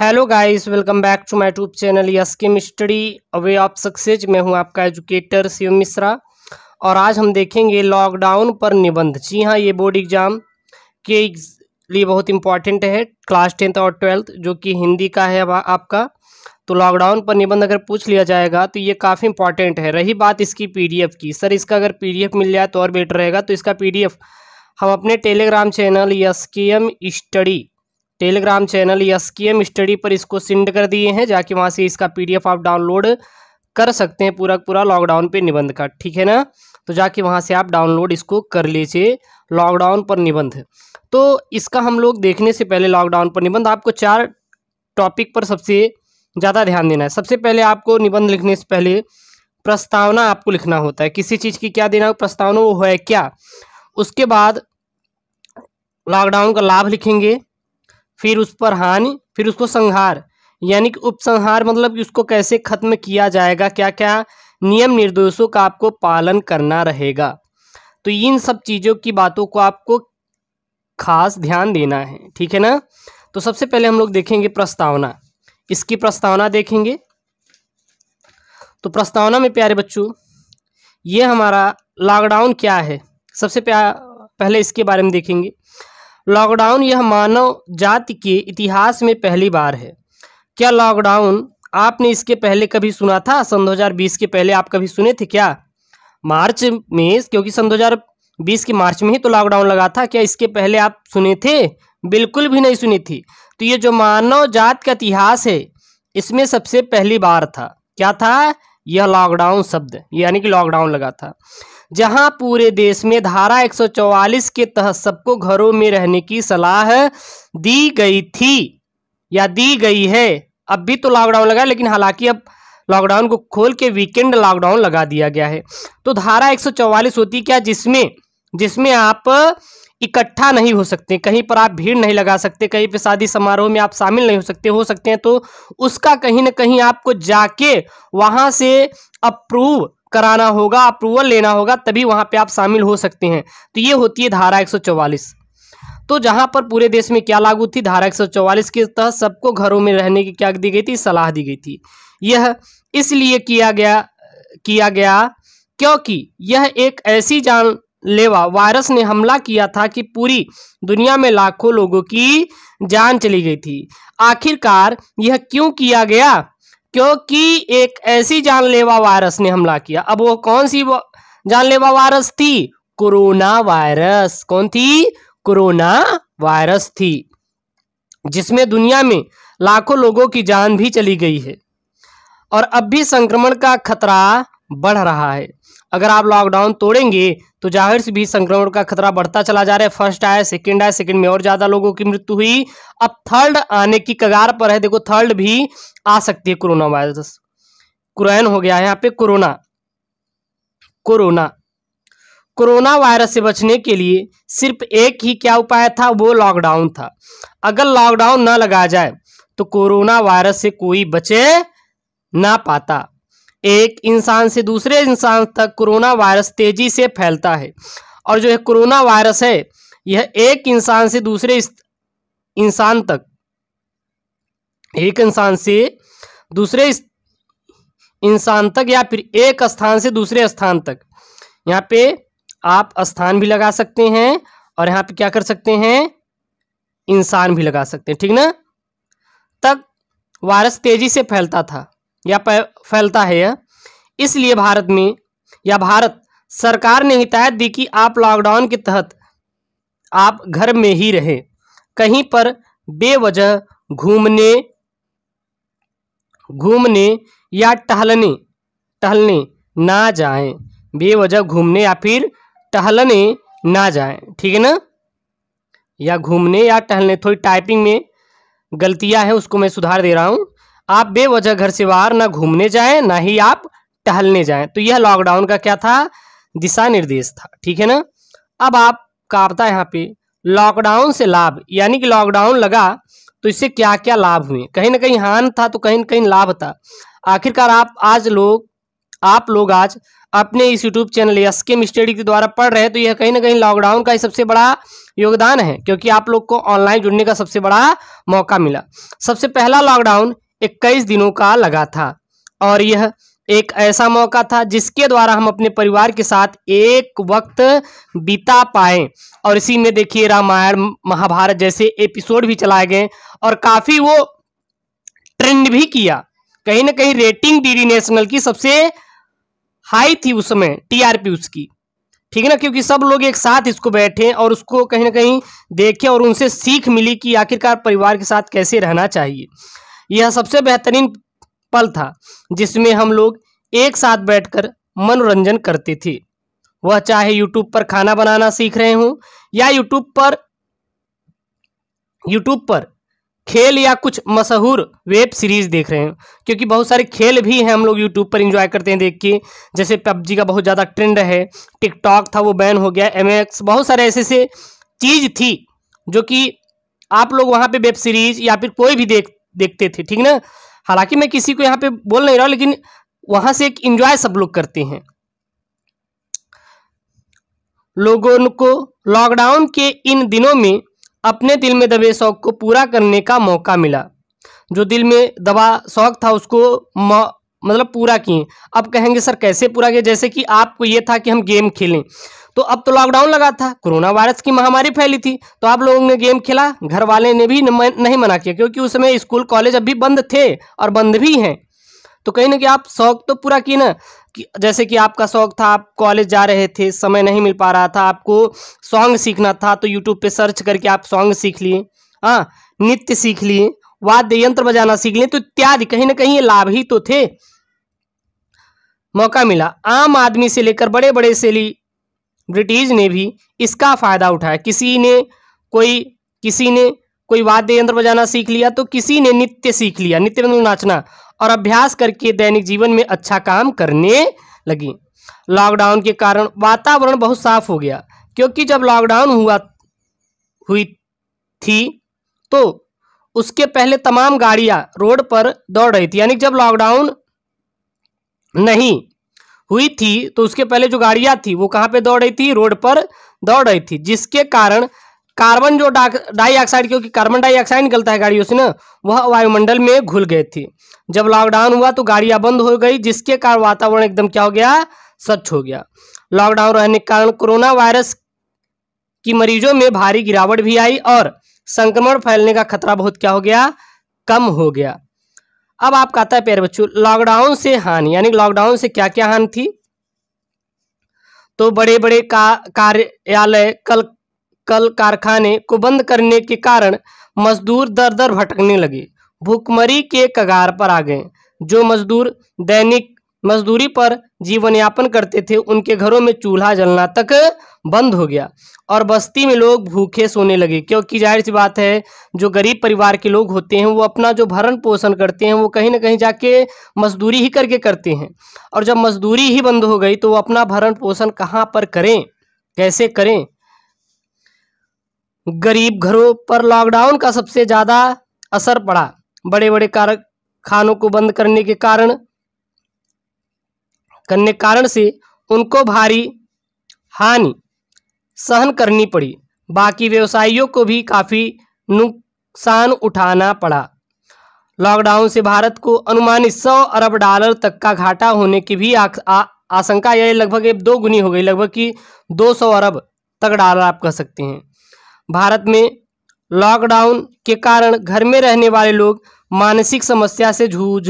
hello guys welcome back to my tube channel yes chemistry away of success मैं हूं आपका educator Shiv Mishra और आज हम देखेंगे लॉकडाउन पर निबंध जी हाँ ये बोर्ड एग्ज़ाम के लिए बहुत इंपॉर्टेंट है क्लास टेंथ और ट्वेल्थ जो कि हिंदी का है आपका तो लॉकडाउन पर निबंध अगर पूछ लिया जाएगा तो ये काफ़ी इंपॉर्टेंट है रही बात इसकी पी की सर इसका अगर पी मिल जाए तो और बेटर रहेगा तो इसका पी हम अपने टेलीग्राम चैनल यस के M study Telegram channel S M study पर इसको सेंड कर दिए हैं जाके वहाँ से इसका पी आप डाउनलोड कर सकते हैं पूरा पूरा लॉकडाउन पर निबंध का ठीक है ना तो जाके वहाँ से आप डाउनलोड इसको कर लीजिए लॉकडाउन पर निबंध तो इसका हम लोग देखने से पहले लॉकडाउन पर निबंध आपको चार टॉपिक पर सबसे ज़्यादा ध्यान देना है सबसे पहले आपको निबंध लिखने से पहले प्रस्तावना आपको लिखना होता है किसी चीज़ की क्या देना प्रस्तावना वो है क्या उसके बाद लॉकडाउन का लाभ लिखेंगे फिर उस पर हानि फिर उसको संहार यानी कि उपसंहार मतलब कि उसको कैसे खत्म किया जाएगा क्या क्या नियम निर्देशों का आपको पालन करना रहेगा तो इन सब चीज़ों की बातों को आपको खास ध्यान देना है ठीक है ना तो सबसे पहले हम लोग देखेंगे प्रस्तावना इसकी प्रस्तावना देखेंगे तो प्रस्तावना में प्यारे बच्चों ये हमारा लॉकडाउन क्या है सबसे पहले इसके बारे में देखेंगे लॉकडाउन यह मानव जाति के इतिहास में पहली बार है क्या लॉकडाउन आपने इसके पहले कभी सुना था सन 2020 के पहले आप कभी सुने थे क्या मार्च में क्योंकि सन 2020 के मार्च में ही तो लॉकडाउन लगा था क्या इसके पहले आप सुने थे बिल्कुल भी नहीं सुनी थी तो ये जो मानव जात का इतिहास है इसमें सबसे पहली बार था क्या था यह लॉकडाउन शब्द यानी कि लॉकडाउन लगा था जहां पूरे देश में धारा 144 के तहत सबको घरों में रहने की सलाह दी गई थी या दी गई है अब भी तो लॉकडाउन लगा लेकिन हालांकि अब लॉकडाउन को खोल के वीकेंड लॉकडाउन लगा दिया गया है तो धारा 144 होती क्या जिसमें जिसमें आप इकट्ठा नहीं हो सकते कहीं पर आप भीड़ नहीं लगा सकते कहीं पर शादी समारोह में आप शामिल नहीं हो सकते हो सकते हैं तो उसका कहीं ना कहीं आपको जाके वहाँ से अप्रूव कराना होगा अप्रूवल लेना होगा तभी वहाँ पे आप शामिल हो सकते हैं तो ये होती है धारा 144 तो जहाँ पर पूरे देश में क्या लागू थी धारा 144 के तहत सबको घरों में रहने की क्या दी गई थी सलाह दी गई थी यह इसलिए किया गया किया गया क्योंकि यह एक ऐसी जानलेवा वायरस ने हमला किया था कि पूरी दुनिया में लाखों लोगों की जान चली गई थी आखिरकार यह क्यों किया गया क्योंकि एक ऐसी जानलेवा वायरस ने हमला किया अब वो कौन सी जानलेवा वायरस थी कोरोना वायरस कौन थी कोरोना वायरस थी जिसमें दुनिया में लाखों लोगों की जान भी चली गई है और अब भी संक्रमण का खतरा बढ़ रहा है अगर आप लॉकडाउन तोड़ेंगे तो जाहिर से भी संक्रमण का खतरा बढ़ता चला जा रहा है फर्स्ट आया सेकंड आया सेकंड में और ज्यादा लोगों की मृत्यु हुई अब थर्ड आने की कगार पर है देखो थर्ड भी आ सकती है कोरोना वायरस कुरैन हो गया है यहाँ पे कोरोना कोरोना कोरोना वायरस से बचने के लिए सिर्फ एक ही क्या उपाय था वो लॉकडाउन था अगर लॉकडाउन ना लगाया जाए तो कोरोना वायरस से कोई बचे ना पाता एक इंसान से दूसरे इंसान तक कोरोना वायरस तेज़ी से फैलता है और जो है कोरोना वायरस है यह एक इंसान से दूसरे इंसान तक एक इंसान से दूसरे इंसान तक या फिर एक स्थान से दूसरे स्थान तक यहाँ पे आप स्थान भी लगा सकते हैं और यहाँ पे क्या कर सकते हैं इंसान भी लगा सकते हैं ठीक ना तक वायरस तेजी से फैलता था या फैलता है इसलिए भारत में या भारत सरकार ने हिदायत दी कि आप लॉकडाउन के तहत आप घर में ही रहें कहीं पर बेवजह घूमने घूमने या टहलने टहलने ना जाएं बेवजह घूमने या फिर टहलने ना जाएं ठीक है ना या घूमने या टहलने थोड़ी टाइपिंग में गलतियां हैं उसको मैं सुधार दे रहा हूँ आप बेवजह घर से बाहर ना घूमने जाएं ना ही आप टहलने जाएं तो यह लॉकडाउन का क्या था दिशा निर्देश था ठीक है ना अब आपका यहाँ पे लॉकडाउन से लाभ यानी कि लॉकडाउन लगा तो इससे क्या क्या लाभ हुए कहीं ना कहीं हान था तो कहीं ना कहीं लाभ था आखिरकार आप आज लोग आप लोग आज अपने इस यूट्यूब चैनल एस स्टडी के द्वारा पढ़ रहे हैं तो यह कहीं ना कहीं लॉकडाउन का ही सबसे बड़ा योगदान है क्योंकि आप लोग को ऑनलाइन जुड़ने का सबसे बड़ा मौका मिला सबसे पहला लॉकडाउन इक्कीस दिनों का लगा था और यह एक ऐसा मौका था जिसके द्वारा हम अपने परिवार के साथ एक वक्त बिता पाए और इसी में देखिए रामायण महाभारत जैसे एपिसोड भी चलाए गए और काफ़ी वो ट्रेंड भी किया कहीं ना कहीं रेटिंग डी नेशनल की सबसे हाई थी उस समय टीआरपी उसकी ठीक है ना क्योंकि सब लोग एक साथ इसको बैठे और उसको कहीं ना कहीं देखें और उनसे सीख मिली कि आखिरकार परिवार के साथ कैसे रहना चाहिए यह सबसे बेहतरीन पल था जिसमें हम लोग एक साथ बैठकर मनोरंजन करते थे वह चाहे यूट्यूब पर खाना बनाना सीख रहे हों या यूट्यूब पर यूट्यूब पर खेल या कुछ मशहूर वेब सीरीज देख रहे हैं क्योंकि बहुत सारे खेल भी हैं हम लोग यूट्यूब पर इंजॉय करते हैं देख के जैसे पबजी का बहुत ज़्यादा ट्रेंड है टिकटॉक था वो बैन हो गया एम बहुत सारे ऐसे ऐसे चीज़ थी जो कि आप लोग वहाँ पे वेब सीरीज या फिर कोई भी देख देखते थे ठीक ना हालांकि मैं किसी को यहाँ पे बोल नहीं रहा लेकिन वहां से एक इंजॉय सब लोग करते हैं लोगों को लॉकडाउन के इन दिनों में अपने दिल में दबे शौक को पूरा करने का मौका मिला जो दिल में दबा शौक था उसको मतलब पूरा किए अब कहेंगे सर कैसे पूरा किए जैसे कि आपको ये था कि हम गेम खेलें तो अब तो लॉकडाउन लगा था कोरोना वायरस की महामारी फैली थी तो आप लोगों ने गेम खेला घर वाले ने भी नहीं मना किया क्योंकि उस समय स्कूल कॉलेज अब भी बंद थे और बंद भी हैं तो कहीं ना कहीं आप शौक तो पूरा किए ना कि जैसे कि आपका शौक था आप कॉलेज जा रहे थे समय नहीं मिल पा रहा था आपको सॉन्ग सीखना था तो यूट्यूब पे सर्च करके आप सॉन्ग सीख लिए हाँ नृत्य सीख लिए वाद्य यंत्र बजाना सीख लिए तो इत्यादि कहीं ना कहीं लाभ ही तो थे मौका मिला आम आदमी से लेकर बड़े बड़े सेली ब्रिटिश ने भी इसका फ़ायदा उठाया किसी ने कोई किसी ने कोई वाद्य यंत्र बजाना सीख लिया तो किसी ने नित्य सीख लिया नित्य मतलब नाचना और अभ्यास करके दैनिक जीवन में अच्छा काम करने लगी लॉकडाउन के कारण वातावरण बहुत साफ हो गया क्योंकि जब लॉकडाउन हुआ हुई थी तो उसके पहले तमाम गाड़ियां रोड पर दौड़ रही थी यानी जब लॉकडाउन नहीं हुई थी तो उसके पहले जो गाड़ियां थी वो कहाँ पे दौड़ रही थी रोड पर दौड़ रही थी जिसके कारण कार्बन जो डाइऑक्साइड क्योंकि कार्बन डाइऑक्साइड निकलता है गाड़ियों से ना वह वायुमंडल में घुल गए थे जब लॉकडाउन हुआ तो गाड़ियां बंद हो गई जिसके कारण वातावरण एकदम क्या हो गया स्वच्छ हो गया लॉकडाउन रहने के कारण कोरोना वायरस की मरीजों में भारी गिरावट भी आई और संक्रमण फैलने का खतरा बहुत क्या हो गया कम हो गया अब आप कहता है प्यारे बच्चों लॉकडाउन से हानि यानी लॉकडाउन से क्या क्या हानि थी तो बड़े बड़े का कार्यालय कल कल कारखाने को बंद करने के कारण मजदूर दर दर भटकने लगे भूखमरी के कगार पर आ गए जो मजदूर दैनिक मजदूरी पर जीवन यापन करते थे उनके घरों में चूल्हा जलना तक बंद हो गया और बस्ती में लोग भूखे सोने लगे क्योंकि जाहिर सी बात है जो गरीब परिवार के लोग होते हैं वो अपना जो भरण पोषण करते हैं वो कहीं ना कहीं जाके मजदूरी ही करके करते हैं और जब मजदूरी ही बंद हो गई तो वो अपना भरण पोषण कहाँ पर करें कैसे करें गरीब घरों पर लॉकडाउन का सबसे ज़्यादा असर पड़ा बड़े बड़े कारखानों को बंद करने के कारण करने कारण से उनको भारी हानि सहन करनी पड़ी बाकी व्यवसायियों को भी काफ़ी नुकसान उठाना पड़ा लॉकडाउन से भारत को अनुमानित सौ अरब डॉलर तक का घाटा होने की भी आ, आ, आशंका यह लगभग दो गुनी हो गई लगभग कि 200 अरब तक डॉलर आप कह सकते हैं भारत में लॉकडाउन के कारण घर में रहने वाले लोग मानसिक समस्या से जूझ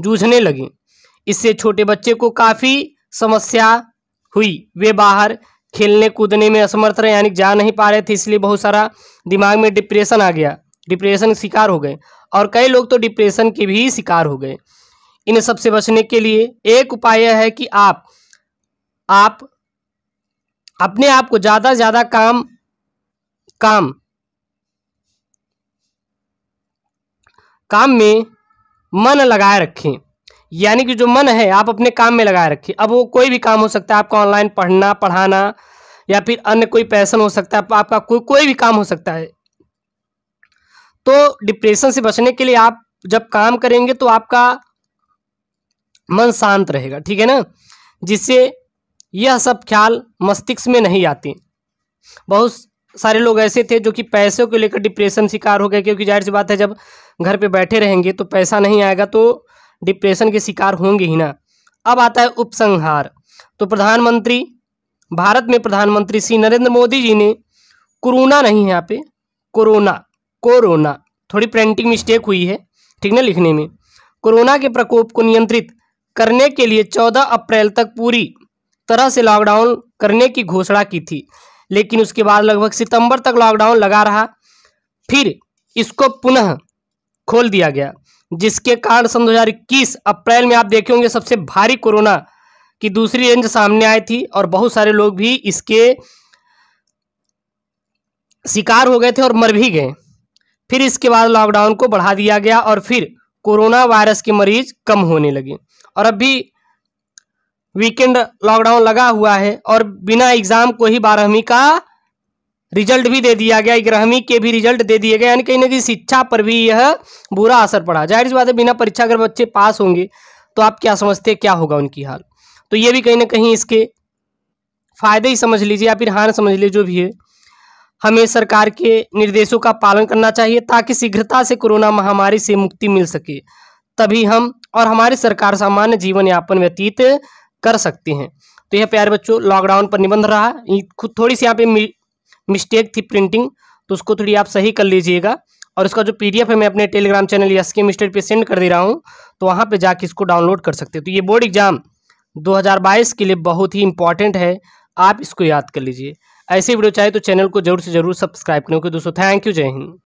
जूझने लगे इससे छोटे बच्चे को काफ़ी समस्या हुई वे बाहर खेलने कूदने में असमर्थ रहे यानी जा नहीं पा रहे थे इसलिए बहुत सारा दिमाग में डिप्रेशन आ गया डिप्रेशन शिकार हो गए और कई लोग तो डिप्रेशन के भी शिकार हो गए इन सबसे बचने के लिए एक उपाय यह है कि आप आप अपने आप को ज़्यादा से ज़्यादा काम काम काम में मन लगाए रखें यानी कि जो मन है आप अपने काम में लगाए रखिए अब वो कोई भी काम हो सकता है आपका ऑनलाइन पढ़ना पढ़ाना या फिर अन्य कोई पैसन हो सकता है आपका कोई कोई भी काम हो सकता है तो डिप्रेशन से बचने के लिए आप जब काम करेंगे तो आपका मन शांत रहेगा ठीक है ना जिससे यह सब ख्याल मस्तिष्क में नहीं आते बहुत सारे लोग ऐसे थे जो कि पैसों को लेकर डिप्रेशन शिकार हो गए क्योंकि जाहिर सी बात है जब घर पे बैठे रहेंगे तो पैसा नहीं आएगा तो डिप्रेशन के शिकार होंगे ही ना अब आता है उपसंहार तो प्रधानमंत्री भारत में प्रधानमंत्री श्री नरेंद्र मोदी जी ने कोरोना नहीं है यहाँ पे कोरोना कोरोना थोड़ी प्रिंटिंग मिस्टेक हुई है ठीक ना लिखने में कोरोना के प्रकोप को नियंत्रित करने के लिए 14 अप्रैल तक पूरी तरह से लॉकडाउन करने की घोषणा की थी लेकिन उसके बाद लगभग सितंबर तक लॉकडाउन लगा रहा फिर इसको पुनः खोल दिया गया जिसके कारण सन दो अप्रैल में आप देखे होंगे सबसे भारी कोरोना की दूसरी रेंज सामने आई थी और बहुत सारे लोग भी इसके शिकार हो गए थे और मर भी गए फिर इसके बाद लॉकडाउन को बढ़ा दिया गया और फिर कोरोना वायरस के मरीज कम होने लगे और अब भी वीकेंड लॉकडाउन लगा हुआ है और बिना एग्जाम को ही बारहवीं का रिजल्ट भी दे दिया गया ग्रहमी के भी रिजल्ट दे दिए गए यानी कहीं ना कहीं शिक्षा पर भी यह बुरा असर पड़ा जाहिर सी बात है बिना परीक्षा अगर बच्चे पास होंगे तो आप क्या समझते क्या होगा उनकी हाल तो ये भी कहीं ना कहीं इसके फायदे ही समझ लीजिए या फिर हान समझ लीजिए जो भी है हमें सरकार के निर्देशों का पालन करना चाहिए ताकि शीघ्रता से कोरोना महामारी से मुक्ति मिल सके तभी हम और हमारी सरकार सामान्य जीवन यापन व्यतीत कर सकते हैं तो यह प्यारे बच्चों लॉकडाउन पर निबंध रहा खुद थोड़ी सी यहाँ पे मिस्टेक थी प्रिंटिंग तो उसको थोड़ी आप सही कर लीजिएगा और उसका जो पी है मैं अपने टेलीग्राम चैनल या के स्टेट पर सेंड कर दे रहा हूँ तो वहाँ पर जाके इसको डाउनलोड कर सकते हो तो ये बोर्ड एग्जाम 2022 के लिए बहुत ही इंपॉर्टेंट है आप इसको याद कर लीजिए ऐसे वीडियो चाहे तो चैनल को जरूर से जरूर सब्सक्राइब करें ओके दोस्तों थैंक यू जय हिंद